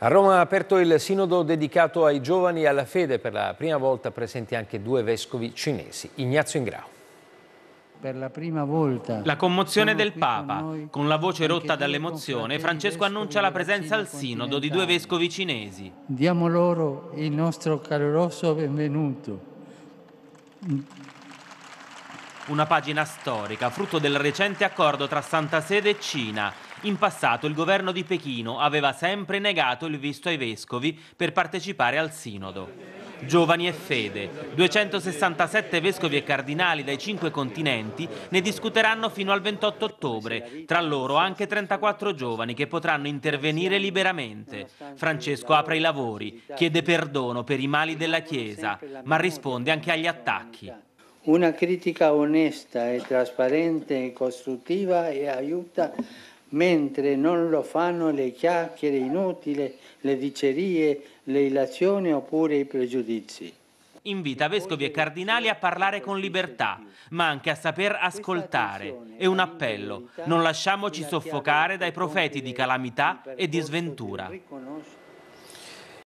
A Roma ha aperto il sinodo dedicato ai giovani e alla fede, per la prima volta presenti anche due vescovi cinesi, Ignazio Ingrao. Per la prima volta. La commozione del Papa. Con la voce rotta dall'emozione, Francesco annuncia la presenza al sinodo di due vescovi cinesi. Diamo loro il nostro caloroso benvenuto. Una pagina storica, frutto del recente accordo tra Santa Sede e Cina. In passato il governo di Pechino aveva sempre negato il visto ai vescovi per partecipare al sinodo. Giovani e Fede, 267 vescovi e cardinali dai cinque continenti ne discuteranno fino al 28 ottobre, tra loro anche 34 giovani che potranno intervenire liberamente. Francesco apre i lavori, chiede perdono per i mali della Chiesa, ma risponde anche agli attacchi. Una critica onesta e trasparente e costruttiva e aiuta mentre non lo fanno le chiacchiere inutili, le dicerie, le illazioni oppure i pregiudizi. Invita vescovi e cardinali a parlare con libertà, ma anche a saper ascoltare. E un appello, non lasciamoci soffocare dai profeti di calamità e di sventura.